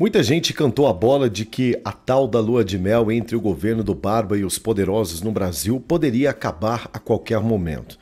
Muita gente cantou a bola de que a tal da lua de mel entre o governo do Barba e os poderosos no Brasil poderia acabar a qualquer momento.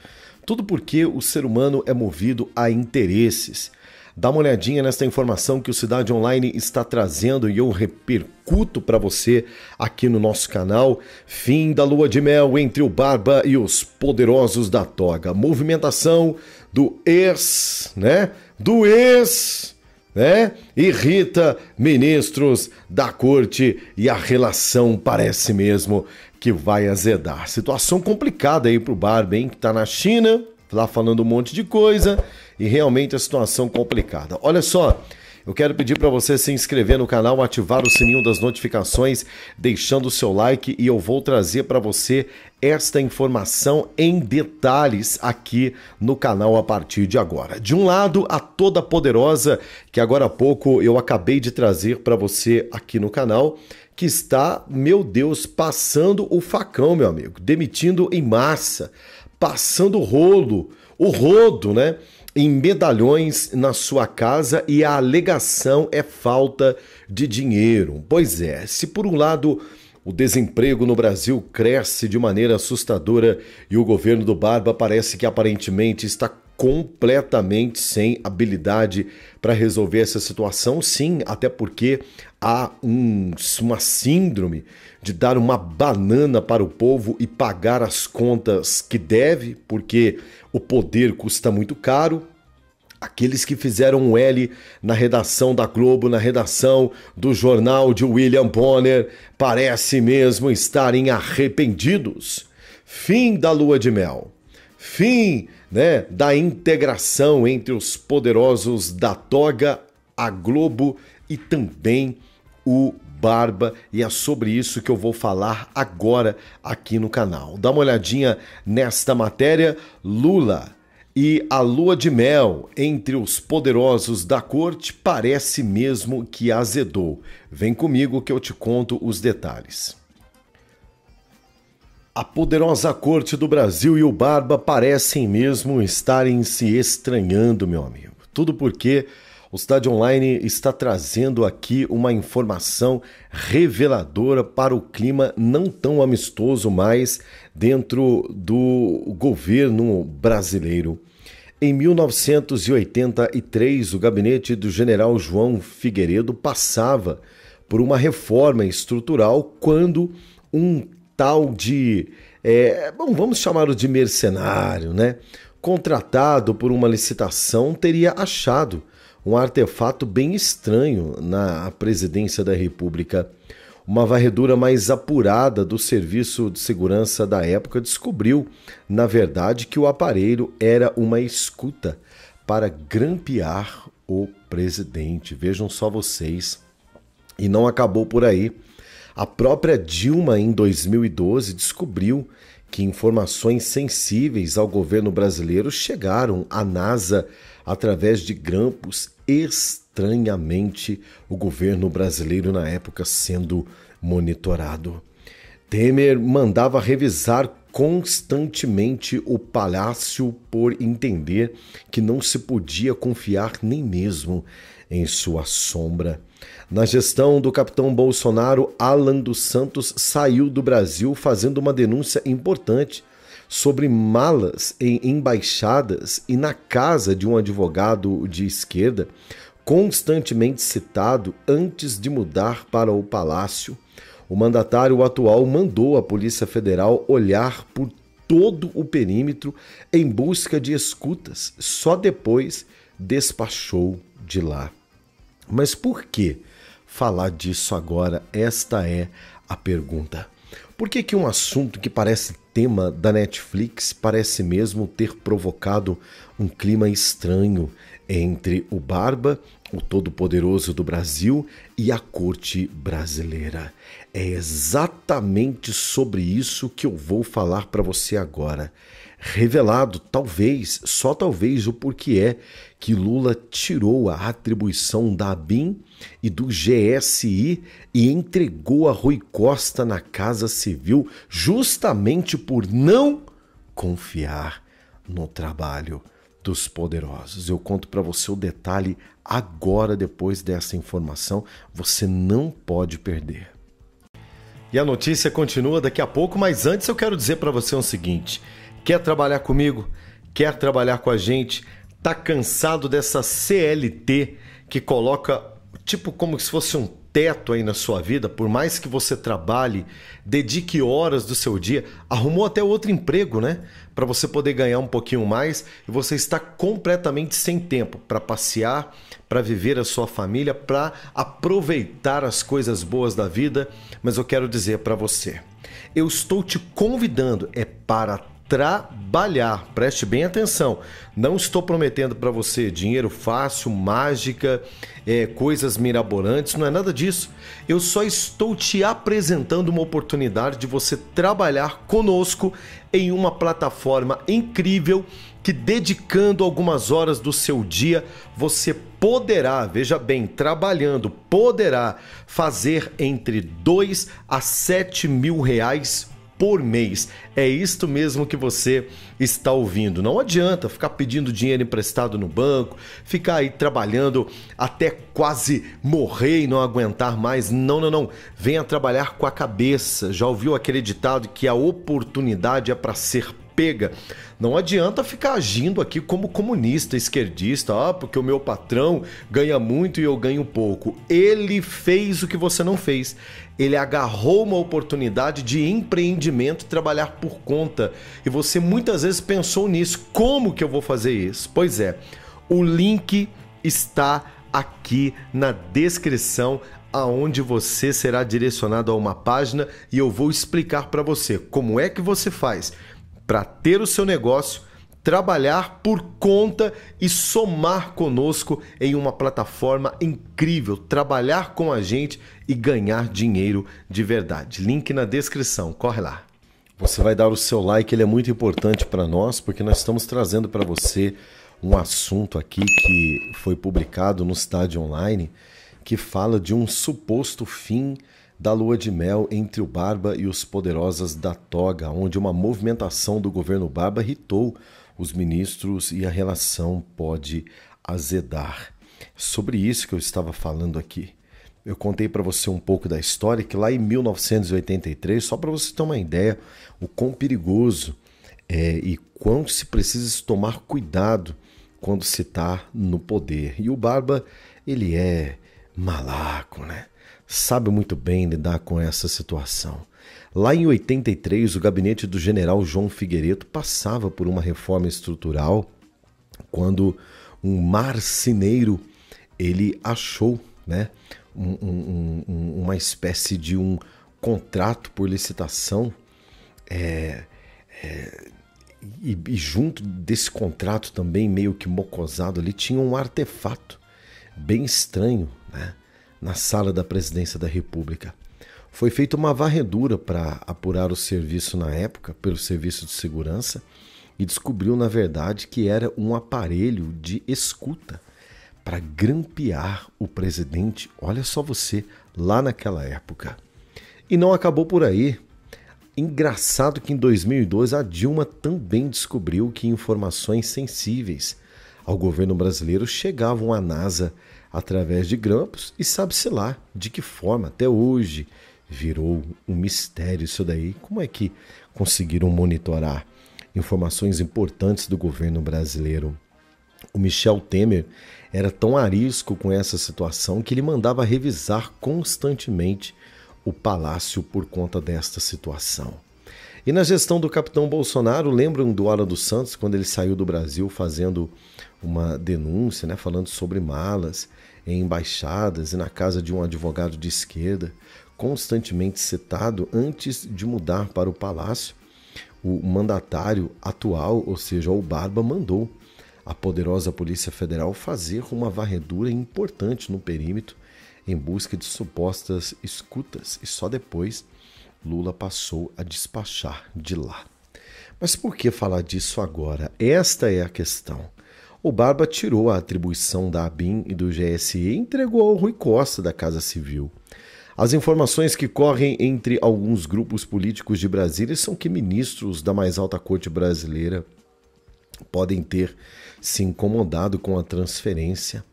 Tudo porque o ser humano é movido a interesses. Dá uma olhadinha nesta informação que o Cidade Online está trazendo e eu repercuto para você aqui no nosso canal. Fim da lua de mel entre o Barba e os poderosos da toga. Movimentação do ex, né? Do ex né? Irrita ministros da corte e a relação parece mesmo que vai azedar. Situação complicada aí pro Barba, hein? Que tá na China, lá falando um monte de coisa e realmente a situação complicada. Olha só, eu quero pedir para você se inscrever no canal, ativar o sininho das notificações, deixando o seu like e eu vou trazer para você esta informação em detalhes aqui no canal a partir de agora. De um lado, a toda poderosa que agora há pouco eu acabei de trazer para você aqui no canal, que está, meu Deus, passando o facão, meu amigo, demitindo em massa, passando o rolo, o rodo, né? em medalhões na sua casa e a alegação é falta de dinheiro. Pois é, se por um lado o desemprego no Brasil cresce de maneira assustadora e o governo do Barba parece que aparentemente está completamente sem habilidade para resolver essa situação, sim, até porque há um, uma síndrome de dar uma banana para o povo e pagar as contas que deve, porque o poder custa muito caro, Aqueles que fizeram um L na redação da Globo, na redação do jornal de William Bonner, parece mesmo estarem arrependidos. Fim da lua de mel. Fim, né, da integração entre os poderosos da toga, a Globo e também o Barba, e é sobre isso que eu vou falar agora aqui no canal. Dá uma olhadinha nesta matéria. Lula e a lua de mel entre os poderosos da corte parece mesmo que azedou. Vem comigo que eu te conto os detalhes. A poderosa corte do Brasil e o Barba parecem mesmo estarem se estranhando, meu amigo. Tudo porque o Cidade Online está trazendo aqui uma informação reveladora para o clima não tão amistoso mais dentro do governo brasileiro. Em 1983, o gabinete do general João Figueiredo passava por uma reforma estrutural quando um tal de. É, bom, vamos chamá-lo de mercenário, né? Contratado por uma licitação, teria achado um artefato bem estranho na presidência da República. Uma varredura mais apurada do serviço de segurança da época descobriu, na verdade, que o aparelho era uma escuta para grampear o presidente. Vejam só vocês. E não acabou por aí. A própria Dilma, em 2012, descobriu que informações sensíveis ao governo brasileiro chegaram à NASA através de grampos estranhamente o governo brasileiro na época sendo monitorado. Temer mandava revisar constantemente o palácio por entender que não se podia confiar nem mesmo em sua sombra. Na gestão do capitão Bolsonaro, Alan dos Santos saiu do Brasil fazendo uma denúncia importante sobre malas em embaixadas e na casa de um advogado de esquerda, constantemente citado antes de mudar para o palácio. O mandatário atual mandou a Polícia Federal olhar por todo o perímetro em busca de escutas, só depois despachou de lá. Mas por que falar disso agora? Esta é a pergunta. Por que, que um assunto que parece tema da Netflix parece mesmo ter provocado um clima estranho entre o Barba, o Todo-Poderoso do Brasil, e a corte brasileira? É exatamente sobre isso que eu vou falar para você agora revelado, talvez, só talvez, o porquê é que Lula tirou a atribuição da ABIN e do GSI e entregou a Rui Costa na Casa Civil justamente por não confiar no trabalho dos poderosos. Eu conto para você o detalhe agora depois dessa informação, você não pode perder. E a notícia continua daqui a pouco, mas antes eu quero dizer para você o seguinte: Quer trabalhar comigo? Quer trabalhar com a gente? Tá cansado dessa CLT que coloca tipo como se fosse um teto aí na sua vida, por mais que você trabalhe, dedique horas do seu dia, arrumou até outro emprego, né? Para você poder ganhar um pouquinho mais e você está completamente sem tempo para passear, para viver a sua família, para aproveitar as coisas boas da vida. Mas eu quero dizer para você, eu estou te convidando é para trabalhar. Preste bem atenção. Não estou prometendo para você dinheiro fácil, mágica, é, coisas mirabolantes, não é nada disso. Eu só estou te apresentando uma oportunidade de você trabalhar conosco em uma plataforma incrível que, dedicando algumas horas do seu dia, você poderá, veja bem, trabalhando, poderá fazer entre 2 a 7 mil reais por mês. É isto mesmo que você está ouvindo. Não adianta ficar pedindo dinheiro emprestado no banco, ficar aí trabalhando até quase morrer e não aguentar mais. Não, não, não. Venha trabalhar com a cabeça. Já ouviu aquele ditado que a oportunidade é para ser pega. Não adianta ficar agindo aqui como comunista, esquerdista, ah, porque o meu patrão ganha muito e eu ganho pouco. Ele fez o que você não fez. Ele agarrou uma oportunidade de empreendimento, trabalhar por conta. E você muitas vezes pensou nisso. Como que eu vou fazer isso? Pois é, o link está aqui na descrição aonde você será direcionado a uma página e eu vou explicar para você como é que você faz para ter o seu negócio, trabalhar por conta e somar conosco em uma plataforma incrível, trabalhar com a gente e ganhar dinheiro de verdade. Link na descrição, corre lá. Você vai dar o seu like, ele é muito importante para nós, porque nós estamos trazendo para você um assunto aqui que foi publicado no Estádio Online, que fala de um suposto fim da lua de mel entre o Barba e os poderosas da Toga, onde uma movimentação do governo Barba irritou os ministros e a relação pode azedar. Sobre isso que eu estava falando aqui. Eu contei para você um pouco da história que lá em 1983, só para você ter uma ideia, o quão perigoso é e quanto se precisa tomar cuidado quando se está no poder. E o Barba, ele é malaco, né? sabe muito bem lidar com essa situação. Lá em 83, o gabinete do general João Figueiredo passava por uma reforma estrutural quando um marceneiro ele achou né, um, um, um, uma espécie de um contrato por licitação é, é, e, e, junto desse contrato também meio que mocosado ali tinha um artefato bem estranho, né? na sala da presidência da República. Foi feita uma varredura para apurar o serviço na época, pelo Serviço de Segurança, e descobriu, na verdade, que era um aparelho de escuta para grampear o presidente, olha só você, lá naquela época. E não acabou por aí. Engraçado que em 2002 a Dilma também descobriu que informações sensíveis ao governo brasileiro chegavam à NASA através de grampos e sabe-se lá de que forma até hoje virou um mistério isso daí. Como é que conseguiram monitorar informações importantes do governo brasileiro? O Michel Temer era tão arisco com essa situação que ele mandava revisar constantemente o palácio por conta desta situação. E na gestão do capitão Bolsonaro, lembram do Alan dos Santos, quando ele saiu do Brasil fazendo uma denúncia, né, falando sobre malas em embaixadas e na casa de um advogado de esquerda, constantemente citado antes de mudar para o palácio. O mandatário atual, ou seja, o Barba, mandou a poderosa Polícia Federal fazer uma varredura importante no perímetro em busca de supostas escutas e só depois Lula passou a despachar de lá. Mas por que falar disso agora? Esta é a questão. O Barba tirou a atribuição da ABIN e do GSE e entregou ao Rui Costa da Casa Civil. As informações que correm entre alguns grupos políticos de Brasília são que ministros da mais alta corte brasileira podem ter se incomodado com a transferência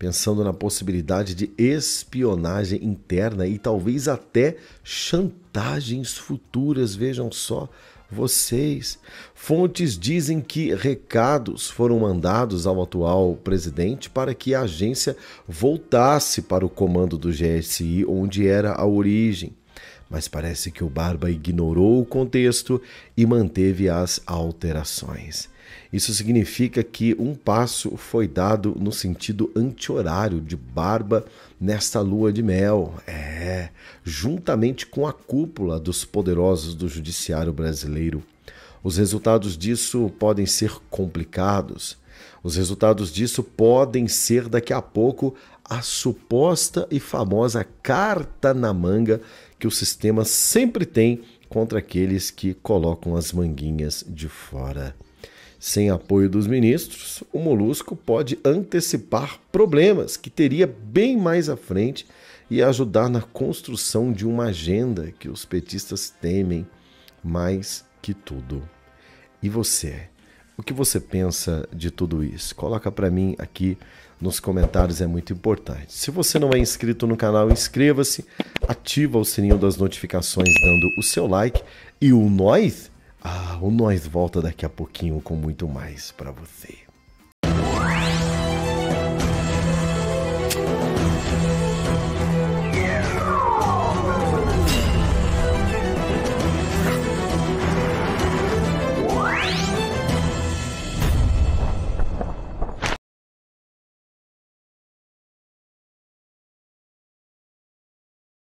pensando na possibilidade de espionagem interna e talvez até chantagens futuras, vejam só. Vocês. Fontes dizem que recados foram mandados ao atual presidente para que a agência voltasse para o comando do GSI, onde era a origem mas parece que o Barba ignorou o contexto e manteve as alterações. Isso significa que um passo foi dado no sentido anti-horário de Barba nesta lua de mel. É, juntamente com a cúpula dos poderosos do judiciário brasileiro. Os resultados disso podem ser complicados. Os resultados disso podem ser daqui a pouco a suposta e famosa carta na manga que o sistema sempre tem contra aqueles que colocam as manguinhas de fora. Sem apoio dos ministros, o Molusco pode antecipar problemas que teria bem mais à frente e ajudar na construção de uma agenda que os petistas temem mais que tudo. E você? O que você pensa de tudo isso? Coloca para mim aqui nos comentários, é muito importante. Se você não é inscrito no canal, inscreva-se, ativa o sininho das notificações dando o seu like e o nós ah, o Nós volta daqui a pouquinho com muito mais para você.